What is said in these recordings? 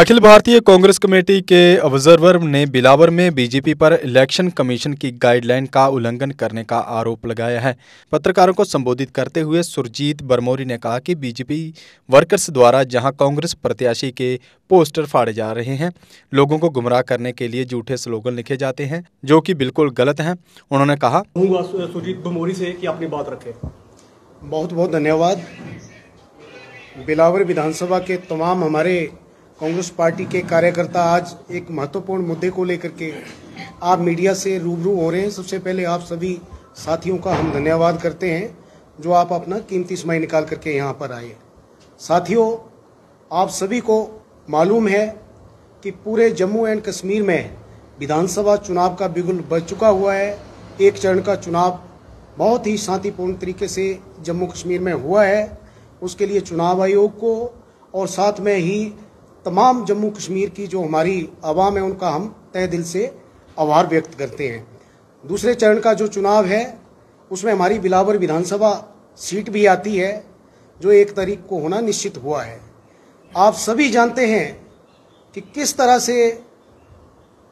अखिल भारतीय कांग्रेस कमेटी के ऑब्जर्वर ने बिलावर में बीजेपी पर इलेक्शन कमीशन की गाइडलाइन का उल्लंघन करने का आरोप लगाया है पत्रकारों को संबोधित करते हुए सुरजीत बरमोरी ने कहा कि बीजेपी वर्कर्स द्वारा जहां कांग्रेस प्रत्याशी के पोस्टर फाड़े जा रहे हैं लोगों को गुमराह करने के लिए झूठे स्लोगन लिखे जाते हैं जो की बिल्कुल गलत है उन्होंने कहा सुरजीत बरमोरी से की अपनी बात रखे बहुत बहुत धन्यवाद बिलावर विधानसभा के तमाम हमारे कांग्रेस पार्टी के कार्यकर्ता आज एक महत्वपूर्ण मुद्दे को लेकर के आप मीडिया से रूबरू हो रहे हैं सबसे पहले आप सभी साथियों का हम धन्यवाद करते हैं जो आप अपना कीमती समय निकाल करके यहाँ पर आए साथियों आप सभी को मालूम है कि पूरे जम्मू एंड कश्मीर में विधानसभा चुनाव का बिगुल बज चुका हुआ है एक चरण का चुनाव बहुत ही शांतिपूर्ण तरीके से जम्मू कश्मीर में हुआ है उसके लिए चुनाव आयोग को और साथ में ही तमाम जम्मू कश्मीर की जो हमारी आवाम है उनका हम तय दिल से आभार व्यक्त करते हैं दूसरे चरण का जो चुनाव है उसमें हमारी बिलावर विधानसभा सीट भी आती है जो एक तारीख को होना निश्चित हुआ है आप सभी जानते हैं कि किस तरह से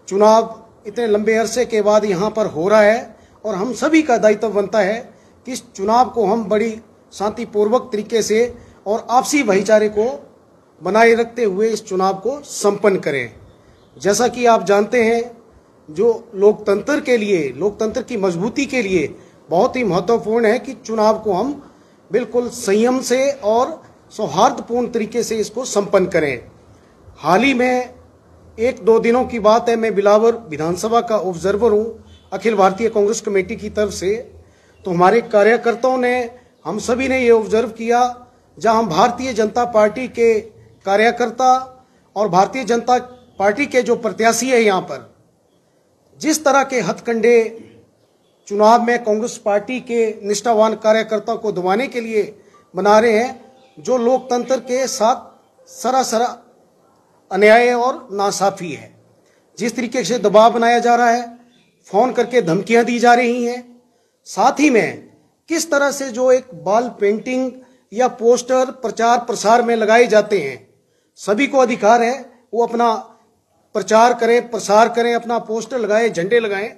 चुनाव इतने लंबे अरसे के बाद यहाँ पर हो रहा है और हम सभी का दायित्व बनता है कि इस चुनाव को हम बड़ी शांतिपूर्वक तरीके से और आपसी भाईचारे को बनाए रखते हुए इस चुनाव को संपन्न करें जैसा कि आप जानते हैं जो लोकतंत्र के लिए लोकतंत्र की मजबूती के लिए बहुत ही महत्वपूर्ण है कि चुनाव को हम बिल्कुल संयम से और सौहार्दपूर्ण तरीके से इसको संपन्न करें हाल ही में एक दो दिनों की बात है मैं बिलावर विधानसभा का ऑब्जर्वर हूँ अखिल भारतीय कांग्रेस कमेटी की तरफ से तो हमारे कार्यकर्ताओं ने हम सभी ने ये ऑब्जर्व किया जहाँ हम भारतीय जनता पार्टी के कार्यकर्ता और भारतीय जनता पार्टी के जो प्रत्याशी है यहाँ पर जिस तरह के हथकंडे चुनाव में कांग्रेस पार्टी के निष्ठावान कार्यकर्ता को दबाने के लिए बना रहे हैं जो लोकतंत्र के साथ सरासरा अन्याय और नासाफी है जिस तरीके से दबाव बनाया जा रहा है फोन करके धमकियां दी जा रही हैं साथ ही में किस तरह से जो एक बाल पेंटिंग या पोस्टर प्रचार प्रसार में लगाए जाते हैं सभी को अधिकार है वो अपना प्रचार करें प्रसार करें अपना पोस्टर लगाए झंडे लगाए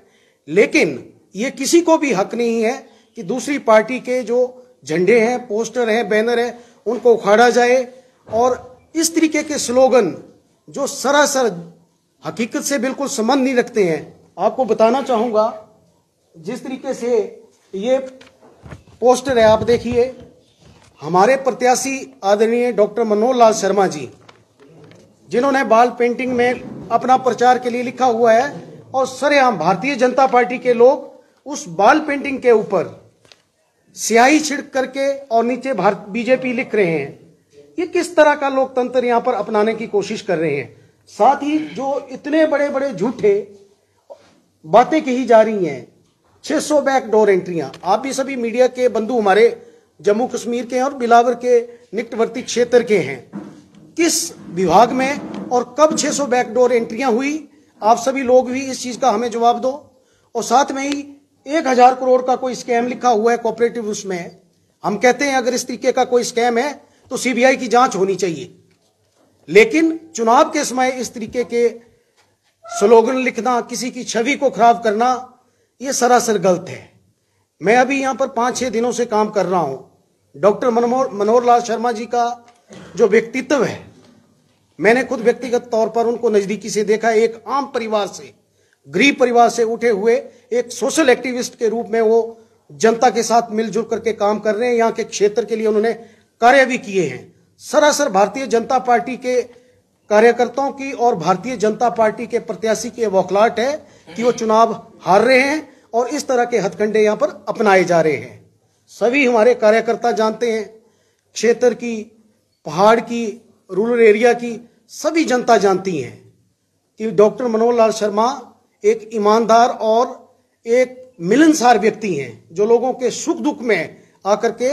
लेकिन ये किसी को भी हक नहीं है कि दूसरी पार्टी के जो झंडे हैं पोस्टर हैं बैनर हैं उनको उखाड़ा जाए और इस तरीके के स्लोगन जो सरासर हकीकत से बिल्कुल संबंध नहीं रखते हैं आपको बताना चाहूँगा जिस तरीके से ये पोस्टर है आप देखिए हमारे प्रत्याशी आदरणीय डॉक्टर मनोहर लाल शर्मा जी जिन्होंने बाल पेंटिंग में अपना प्रचार के लिए लिखा हुआ है और सरेआम भारतीय जनता पार्टी के लोग उस बाल पेंटिंग के ऊपर स्याही छिड़क करके और नीचे भारत बीजेपी लिख रहे हैं ये किस तरह का लोकतंत्र यहाँ पर अपनाने की कोशिश कर रहे हैं साथ ही जो इतने बड़े बड़े झूठे बातें कही जा रही हैं 600 बैकडोर एंट्रियां आप भी सभी मीडिया के बंधु हमारे जम्मू कश्मीर के हैं और बिलावर के निकटवर्ती क्षेत्र के हैं किस विभाग में और कब 600 बैकडोर एंट्रियां हुई आप सभी लोग भी इस चीज का हमें जवाब दो और साथ में ही एक हजार करोड़ का कोई स्कैम लिखा हुआ है कोऑपरेटिव उसमें हम कहते हैं अगर इस तरीके का कोई स्कैम है तो सीबीआई की जांच होनी चाहिए लेकिन चुनाव के समय इस तरीके के स्लोगन लिखना किसी की छवि को खराब करना ये सरासर गलत है मैं अभी यहां पर पांच छह दिनों से काम कर रहा हूं डॉक्टर मनोहर मनोहर लाल शर्मा जी का जो व्यक्तित्व है मैंने खुद व्यक्तिगत तौर पर उनको नजदीकी से देखा एक आम परिवार से गरीब परिवार से उठे हुए एक सोशल एक्टिविस्ट के रूप में वो जनता के साथ मिलजुल करके काम कर रहे हैं यहाँ के क्षेत्र के लिए उन्होंने कार्य भी किए हैं सरासर भारतीय जनता पार्टी के कार्यकर्ताओं की और भारतीय जनता पार्टी के प्रत्याशी की वोखलाट है कि वो चुनाव हार रहे हैं और इस तरह के हथकंडे यहाँ पर अपनाए जा रहे हैं सभी हमारे कार्यकर्ता जानते हैं क्षेत्र की पहाड़ की रूरल एरिया की सभी जनता जानती हैं कि डॉक्टर मनोहर लाल शर्मा एक ईमानदार और एक मिलनसार व्यक्ति हैं जो लोगों के सुख दुख में आकर के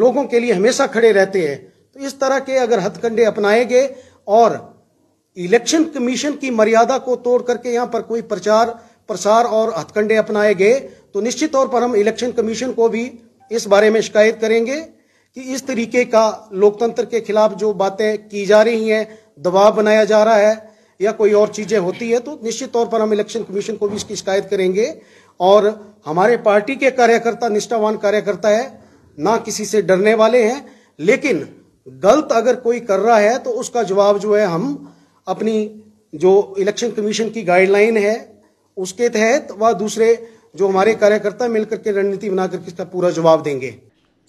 लोगों के लिए हमेशा खड़े रहते हैं तो इस तरह के अगर हथकंडे अपनाएंगे और इलेक्शन कमीशन की मर्यादा को तोड़ करके यहाँ पर कोई प्रचार प्रसार और हथकंडे अपनाए गए तो निश्चित तौर पर हम इलेक्शन कमीशन को भी इस बारे में शिकायत करेंगे कि इस तरीके का लोकतंत्र के खिलाफ जो बातें की जा रही हैं दबाव बनाया जा रहा है या कोई और चीज़ें होती है तो निश्चित तौर पर हम इलेक्शन कमीशन को भी इसकी शिकायत करेंगे और हमारे पार्टी के कार्यकर्ता निष्ठावान कार्यकर्ता है ना किसी से डरने वाले हैं लेकिन गलत अगर कोई कर रहा है तो उसका जवाब जो है हम अपनी जो इलेक्शन कमीशन की गाइडलाइन है उसके तहत व दूसरे जो हमारे कार्यकर्ता मिलकर के रणनीति बनाकर इसका पूरा जवाब देंगे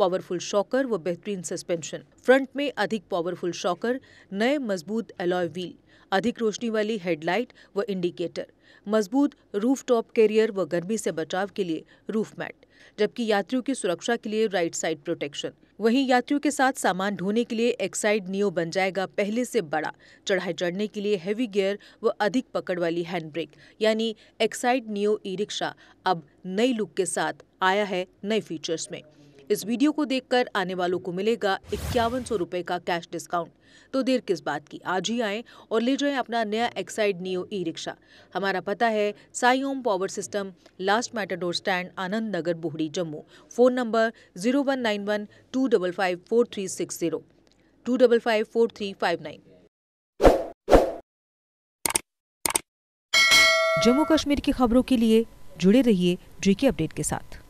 पावरफुल शॉकर व बेहतरीन सस्पेंशन फ्रंट में अधिक पावरफुल शॉकर नए मजबूत एलॉय व्हील अधिक रोशनी वाली हेडलाइट व इंडिकेटर मजबूत रूफ टॉप कैरियर व गर्मी से बचाव के लिए रूफ मैट जबकि यात्रियों की सुरक्षा के लिए राइट साइड प्रोटेक्शन वहीं यात्रियों के साथ सामान ढोने के लिए एक्साइड नियो बन जाएगा पहले से बड़ा चढ़ाई चढ़ने के लिए हैवी गियर व अधिक पकड़ वाली हैंड ब्रेक यानी एक्साइड नियो ई रिक्शा अब नई लुक के साथ आया है नए फीचर्स में इस वीडियो को देखकर आने वालों को मिलेगा इक्यावन सौ रुपए का कैश डिस्काउंट तो देर किस बात की आज ही आए और ले जाएं अपना नया एक्साइड नियो ई रिक्शा हमारा पता है Sai Om power system last matador stand Anand Nagar Buhri Jammu phone number zero one nine one two double five four three six zero two double five four three five nine Jammu Kashmir की खबरों के लिए जुड़े रहिए जी के अपडेट के साथ